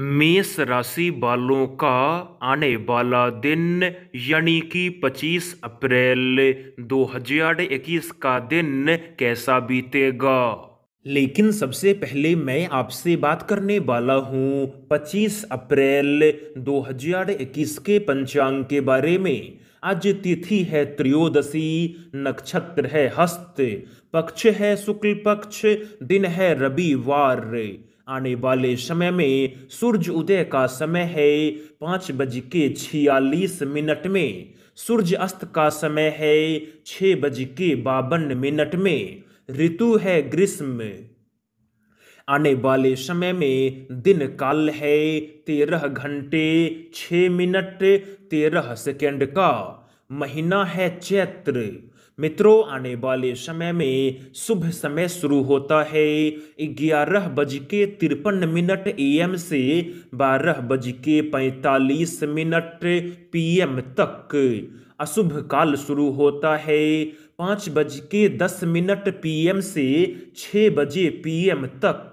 मेष राशि वालों का आने वाला दिन यानी कि 25 अप्रैल 2021 का दिन कैसा बीतेगा लेकिन सबसे पहले मैं आपसे बात करने वाला हूँ 25 अप्रैल 2021 के पंचांग के बारे में आज तिथि है त्रयोदशी नक्षत्र है हस्त पक्ष है शुक्ल पक्ष दिन है रविवार आने वाले समय में सूर्य उदय का समय है पाँच बज के छियालीस मिनट में सूर्य अस्त का समय है छः बज के बावन मिनट में ऋतु है ग्रीष्म आने वाले समय में दिन काल है तेरह घंटे छः मिनट तेरह सेकेंड का महीना है चैत्र मित्रों आने वाले समय में शुभ समय शुरू होता है ग्यारह बज के तिरपन मिनट एम से बारह बज के पैंतालीस मिनट पीएम तक अशुभ काल शुरू होता है पाँच बज के दस मिनट पीएम से छः बजे पीएम तक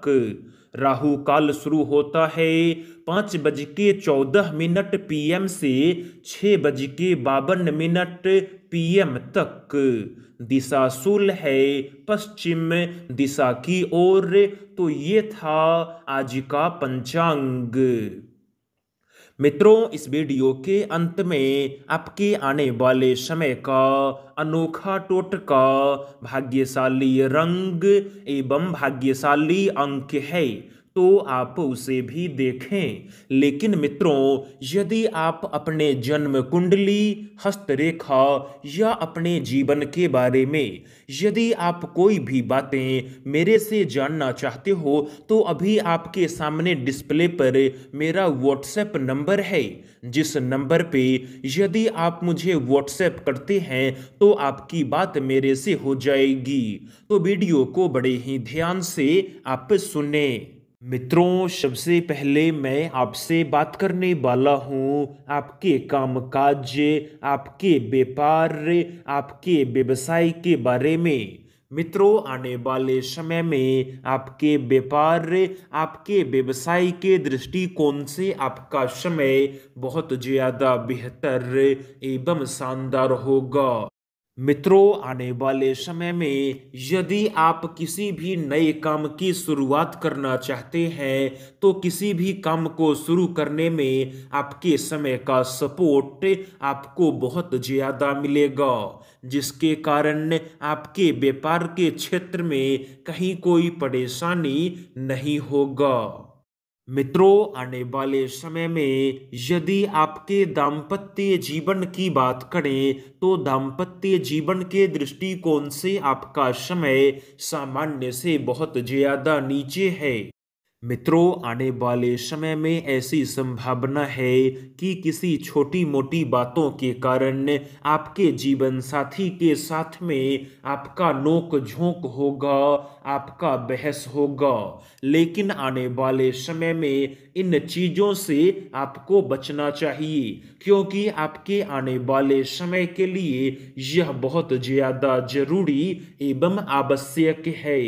राहु काल शुरू होता है पाँच बज के चौदह मिनट पीएम से छः बज के बावन मिनट पीएम तक दिशा शुल है पश्चिम दिशा की ओर तो ये था आज का पंचांग मित्रों इस वीडियो के अंत में आपके आने वाले समय का अनोखा टोटका भाग्यशाली रंग एवं भाग्यशाली अंक है तो आप उसे भी देखें लेकिन मित्रों यदि आप अपने जन्म कुंडली हस्तरेखा या अपने जीवन के बारे में यदि आप कोई भी बातें मेरे से जानना चाहते हो तो अभी आपके सामने डिस्प्ले पर मेरा व्हाट्सएप नंबर है जिस नंबर पे यदि आप मुझे व्हाट्सएप करते हैं तो आपकी बात मेरे से हो जाएगी तो वीडियो को बड़े ही ध्यान से आप सुने मित्रों सबसे पहले मैं आपसे बात करने वाला हूँ आपके कामकाज आपके व्यापार आपके व्यवसाय के बारे में मित्रों आने वाले समय में आपके व्यापार आपके व्यवसाय के दृष्टिकोण से आपका समय बहुत ज़्यादा बेहतर एवं शानदार होगा मित्रों आने वाले समय में यदि आप किसी भी नए काम की शुरुआत करना चाहते हैं तो किसी भी काम को शुरू करने में आपके समय का सपोर्ट आपको बहुत ज़्यादा मिलेगा जिसके कारण आपके व्यापार के क्षेत्र में कहीं कोई परेशानी नहीं होगा मित्रों आने वाले समय में यदि आपके दाम्पत्य जीवन की बात करें तो दाम्पत्य जीवन के दृष्टिकोण से आपका समय सामान्य से बहुत ज्यादा नीचे है मित्रों आने वाले समय में ऐसी संभावना है कि किसी छोटी मोटी बातों के कारण आपके जीवन साथी के साथ में आपका नोक झोंक होगा आपका बहस होगा लेकिन आने वाले समय में इन चीज़ों से आपको बचना चाहिए क्योंकि आपके आने वाले समय के लिए यह बहुत ज़्यादा जरूरी एवं आवश्यक है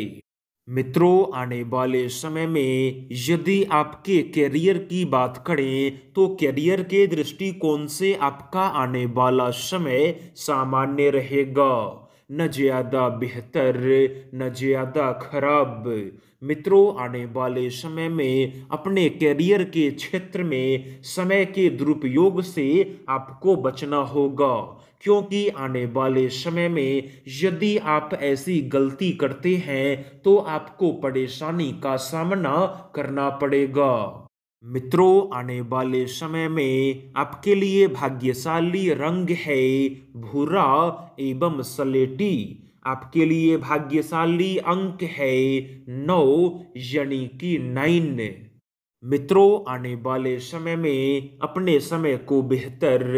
मित्रों आने वाले समय में यदि आपके करियर की बात करें तो करियर के दृष्टिकोण से आपका आने वाला समय सामान्य रहेगा न ज़्यादा बेहतर न ज़्यादा खराब मित्रों आने वाले समय में अपने करियर के क्षेत्र में समय के दुरुपयोग से आपको बचना होगा क्योंकि आने वाले समय में यदि आप ऐसी गलती करते हैं तो आपको परेशानी का सामना करना पड़ेगा मित्रों आने वाले समय में आपके लिए भाग्यशाली रंग है भूरा एवं सलेटी आपके लिए भाग्यशाली अंक है नौ यानी कि नाइन मित्रों आने वाले समय में अपने समय को बेहतर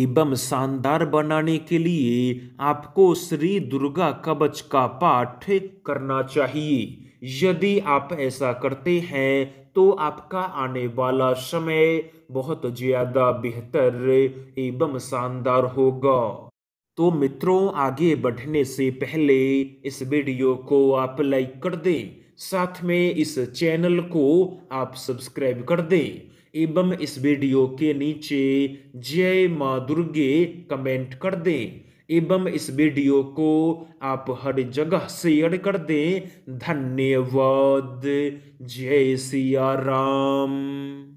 एवं शानदार बनाने के लिए आपको श्री दुर्गा कवच का पाठ करना चाहिए यदि आप ऐसा करते हैं तो आपका आने वाला समय बहुत ज़्यादा बेहतर एवं शानदार होगा तो मित्रों आगे बढ़ने से पहले इस वीडियो को आप लाइक कर दें साथ में इस चैनल को आप सब्सक्राइब कर दें एवं इस वीडियो के नीचे जय माँ दुर्गे कमेंट कर दें एवं इस वीडियो को आप हर जगह शेयर कर दें धन्यवाद जय सिया राम